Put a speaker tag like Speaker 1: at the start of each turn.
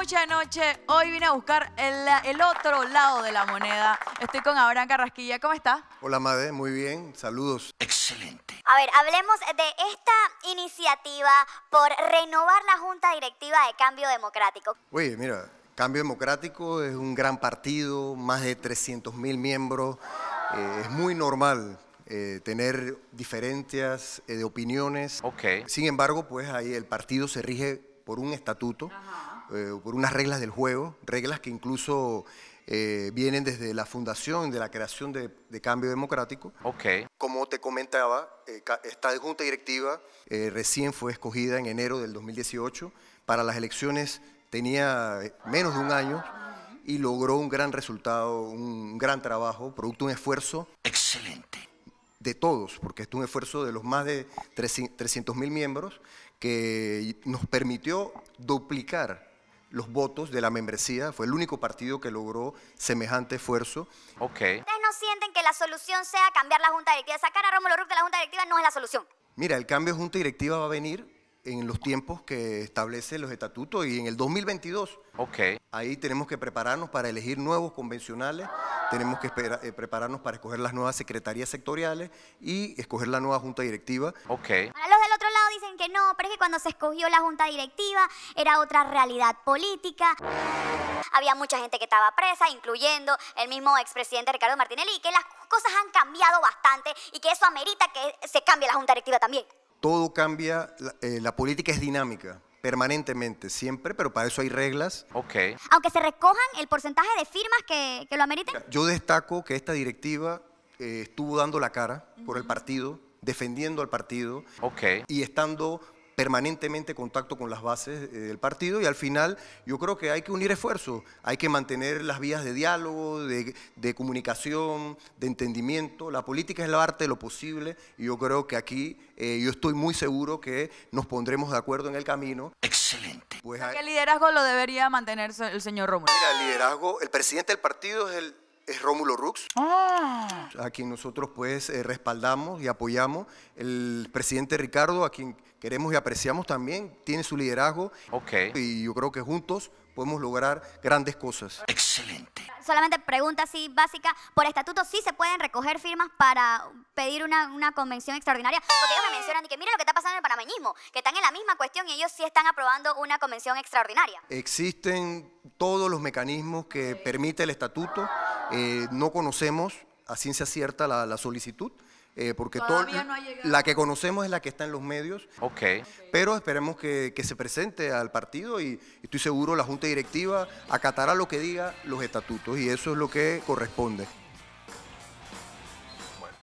Speaker 1: Muchas noches, Hoy vine a buscar el, otro lado de la moneda. Estoy con Abraham Carrasquilla. ¿Cómo está?
Speaker 2: Hola, Madre, Muy bien. Saludos. Excelente.
Speaker 1: A ver, hablemos de esta iniciativa por renovar la Junta Directiva de Cambio Democrático.
Speaker 2: Oye, mira, Cambio Democrático es un gran partido, más de 300.000 miembros. Eh, es muy normal eh, tener diferencias eh, de opiniones. Okay. Sin embargo, pues ahí el partido se rige por un estatuto. Eh, por unas reglas del juego, reglas que incluso eh, vienen desde la fundación, de la creación de, Cambio Democrático. Okay. Como te comentaba, eh, esta junta directiva recién fue escogida en enero del 2018 para las elecciones, tenía menos de un año y logró un gran resultado, un gran trabajo, producto de un esfuerzo. Excelente de todos, porque es un esfuerzo de los más de 300 mil miembros que nos permitió duplicar los votos de la membresía. Fue el único partido que logró semejante esfuerzo. Ok. ¿Ustedes
Speaker 1: no sienten que la solución sea cambiar la Junta Directiva? Sacar a Rómulo Ruc de la Junta Directiva no es la solución.
Speaker 2: Mira, el cambio de Junta Directiva va a venir en los tiempos que establecen los estatutos y en el 2022. Ok. Ahí tenemos que prepararnos para elegir nuevos convencionales, tenemos que eh, prepararnos para escoger las nuevas secretarías sectoriales y escoger la nueva junta directiva. Ok
Speaker 1: no, pero es que cuando se escogió la junta directiva era otra realidad política. Había mucha gente que estaba presa, incluyendo el mismo expresidente Ricardo Martinelli, que las cosas han cambiado bastante y que eso amerita que se cambie la junta directiva también.
Speaker 2: Todo cambia, la, eh, política es dinámica permanentemente, siempre, pero para eso hay reglas. Ok.
Speaker 1: Aunque se recojan el porcentaje de firmas que, lo ameriten.
Speaker 2: Yo destaco que esta directiva eh, estuvo dando la cara por el partido, defendiendo al partido y estando permanentemente en contacto con las bases eh, del partido y al final yo creo que hay que unir esfuerzos, hay que mantener las vías de diálogo, de, de comunicación, de entendimiento. La política es la arte de lo posible y yo creo que aquí eh, yo estoy muy seguro que nos pondremos de acuerdo en el camino. Excelente. Pues
Speaker 1: ¿Qué liderazgo lo debería mantener el señor Rómulo?
Speaker 2: Mira, el liderazgo, el presidente del partido es el es Rómulo Rux.
Speaker 1: Ah
Speaker 2: a quien nosotros pues eh, respaldamos y apoyamos, el presidente Ricardo, a quien queremos y apreciamos también, tiene su liderazgo y yo creo que juntos podemos lograr grandes cosas. Excelente.
Speaker 1: Solamente pregunta así básica, por estatuto sí se pueden recoger firmas para pedir una, convención extraordinaria, porque ellos me mencionan y que miren lo que está pasando en el panameñismo, que están en la misma cuestión y ellos sí están aprobando una convención extraordinaria.
Speaker 2: Existen todos los mecanismos que permite el estatuto, eh, no conocemos a ciencia cierta la, solicitud. Eh, porque toda la que conocemos es la que está en los medios. Okay. Pero esperemos que, se presente al partido y, y estoy seguro la Junta Directiva acatará lo que diga los estatutos y eso es lo que corresponde.